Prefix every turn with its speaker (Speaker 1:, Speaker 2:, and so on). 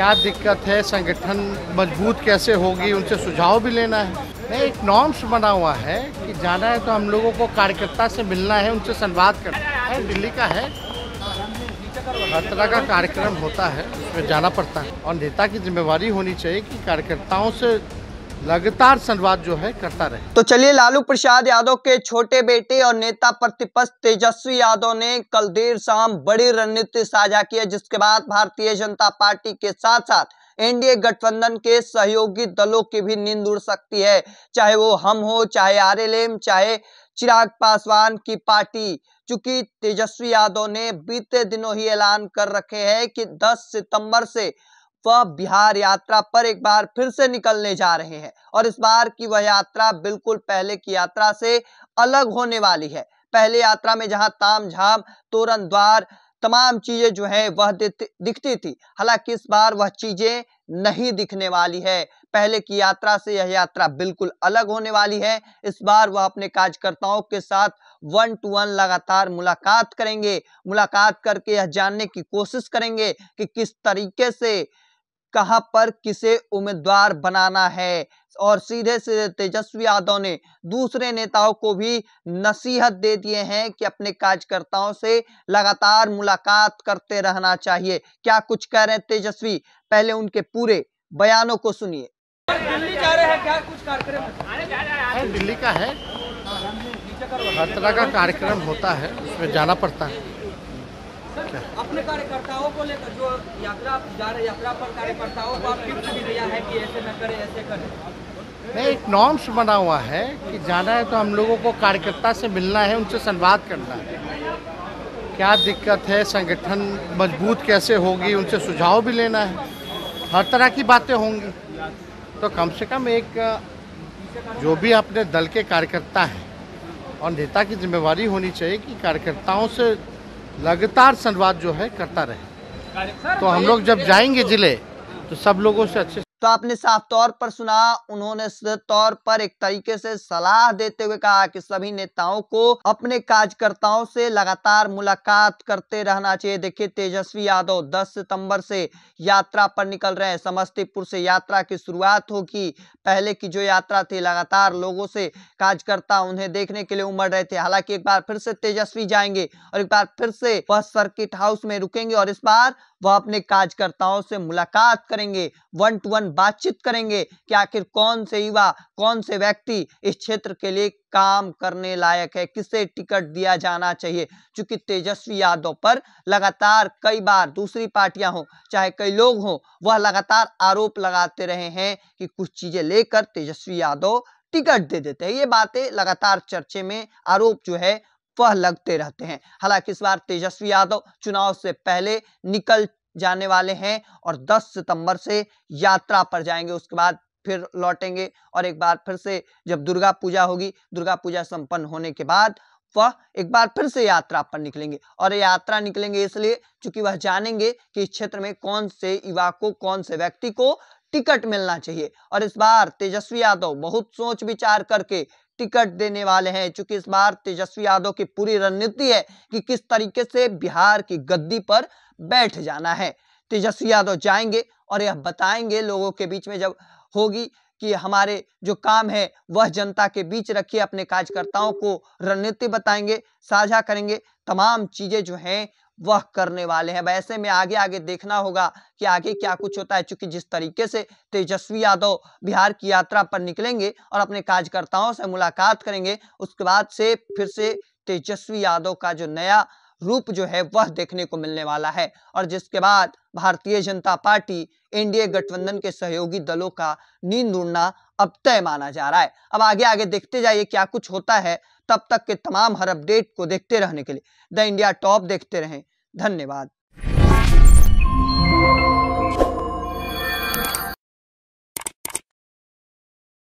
Speaker 1: क्या दिक्कत है संगठन मजबूत कैसे होगी उनसे सुझाव भी लेना है नहीं एक नॉर्म्स बना हुआ है कि जाना है तो हम लोगों को कार्यकर्ता से मिलना है उनसे संवाद करना है दिल्ली का है हर तरह का कार्यक्रम होता है उसमें जाना पड़ता है और नेता की जिम्मेवारी होनी चाहिए कि कार्यकर्ताओं से लगातार संवाद जो है करता रहे
Speaker 2: तो चलिए लालू प्रसाद यादव के छोटे बेटे और नेता प्रतिपक्ष तेजस्वी यादव ने कल देर शाम बड़ी रणनीति साझा किया जिसके बाद भारतीय जनता पार्टी के साथ साथ एनडीए गठबंधन के सहयोगी दलों की भी नींद उड़ सकती है चाहे वो हम हो चाहे आर चाहे चिराग पासवान की पार्टी चूंकि तेजस्वी यादव ने बीते दिनों ही ऐलान कर रखे हैं कि 10 सितंबर से वह बिहार यात्रा पर एक बार फिर से निकलने जा रहे हैं और इस बार की वह यात्रा बिल्कुल पहले की यात्रा से अलग होने वाली है पहले यात्रा में जहां ताम झाम तोरण द्वार तमाम चीजें जो है वह दिखती थी हालांकि इस बार वह चीजें नहीं दिखने वाली है पहले की यात्रा से यह यात्रा बिल्कुल अलग होने वाली है इस बार वह अपने कार्यकर्ताओं के साथ वन टू वन लगातार मुलाकात करेंगे मुलाकात करके यह जानने की कोशिश करेंगे कि किस तरीके से कहां पर किसे उम्मीदवार बनाना है और सीधे सीधे तेजस्वी यादव ने दूसरे नेताओं को भी नसीहत दे दिए हैं कि अपने कार्यकर्ताओं से लगातार मुलाकात करते रहना चाहिए क्या कुछ कह रहे हैं तेजस्वी पहले उनके पूरे बयानों को सुनिए
Speaker 1: दिल्ली जा रहे हैं क्या कुछ कार्यक्रम दिल्ली का है हर तरह का कार्यक्रम
Speaker 2: होता है उसमें जाना
Speaker 1: पड़ता है अपने कार्यकर्ताओं को लेकर जो यात्रा जा रहे यात्रा
Speaker 2: पर कार्यकर्ताओं को आप टिप्स भी दिया है कि ऐसे न करें ऐसे करें नहीं एक
Speaker 1: नॉर्म्स बना हुआ है कि जाना है तो हम लोगों को कार्यकर्ता से मिलना है उनसे संवाद करना है क्या दिक्कत है संगठन मजबूत कैसे होगी उनसे सुझाव भी लेना है हर तरह की बातें होंगी तो कम से कम एक जो भी अपने दल के कार्यकर्ता हैं और नेता की जिम्मेवारी होनी चाहिए कि कार्यकर्ताओं से लगातार संवाद जो है करता
Speaker 2: रहे तो हम लोग जब जाएंगे तो-
Speaker 1: जिले तो सब लोगों से अच्छे
Speaker 2: तो आपने साफ तौर पर सुना उन्होंने तौर पर एक तरीके से सलाह देते हुए कहा कि सभी नेताओं को अपने कार्यकर्ताओं से लगातार मुलाकात करते रहना चाहिए देखिए तेजस्वी यादव 10 सितंबर से यात्रा पर निकल रहे हैं समस्तीपुर से यात्रा की शुरुआत होगी पहले की जो यात्रा थी लगातार लोगों से कार्यकर्ता उन्हें देखने के लिए उमड़ रहे थे हालांकि एक बार फिर से तेजस्वी जाएंगे और एक बार फिर से वह सर्किट हाउस में रुकेंगे और इस बार वह अपने कार्यकर्ताओं से मुलाकात करेंगे वन टू वन बातचीत करेंगे कि आखिर कौन से युवा कौन से व्यक्ति इस क्षेत्र के लिए काम करने लायक है किसे टिकट दिया जाना चाहिए चूंकि तेजस्वी यादव पर लगातार कई बार दूसरी पार्टियां हों चाहे कई लोग हों वह लगातार आरोप लगाते रहे हैं कि कुछ चीजें लेकर तेजस्वी यादव टिकट दे देते हैं ये बातें लगातार चर्चे में आरोप जो है वह लगते रहते हैं हालांकि इस बार तेजस्वी यादव चुनाव से पहले निकल जाने वाले हैं और 10 सितंबर से यात्रा पर जाएंगे उसके बाद फिर लौटेंगे और एक बार फिर से जब दुर्गा पूजा होगी दुर्गा पूजा संपन्न होने के बाद वह एक बार फिर से यात्रा पर निकलेंगे और यात्रा निकलेंगे इसलिए क्योंकि वह जानेंगे कि इस क्षेत्र में कौन से युवा को कौन से व्यक्ति को टिकट मिलना चाहिए और इस बार तेजस्वी यादव बहुत सोच विचार करके टिकट देने वाले हैं चूंकि इस बार तेजस्वी यादव की पूरी रणनीति है कि किस तरीके से बिहार की गद्दी पर बैठ जाना है तेजस्वी यादव जाएंगे और यह बताएंगे लोगों के बीच में जब होगी कि हमारे जो काम है वह जनता के बीच रखिए अपने कार्यकर्ताओं को रणनीति बताएंगे साझा करेंगे तमाम चीज़ें जो हैं वह करने वाले हैं वैसे में आगे आगे देखना होगा कि आगे क्या कुछ होता है चूंकि जिस तरीके से तेजस्वी यादव बिहार की यात्रा पर निकलेंगे और अपने कार्यकर्ताओं से मुलाकात करेंगे उसके बाद से फिर से तेजस्वी यादव का जो नया रूप जो है वह देखने को मिलने वाला है और जिसके बाद भारतीय जनता पार्टी एनडीए गठबंधन के सहयोगी दलों का नींद उड़ना अब तय माना जा रहा है अब आगे आगे देखते जाइए क्या कुछ होता है तब तक के तमाम हर अपडेट को देखते रहने के लिए द इंडिया टॉप देखते रहें धन्यवाद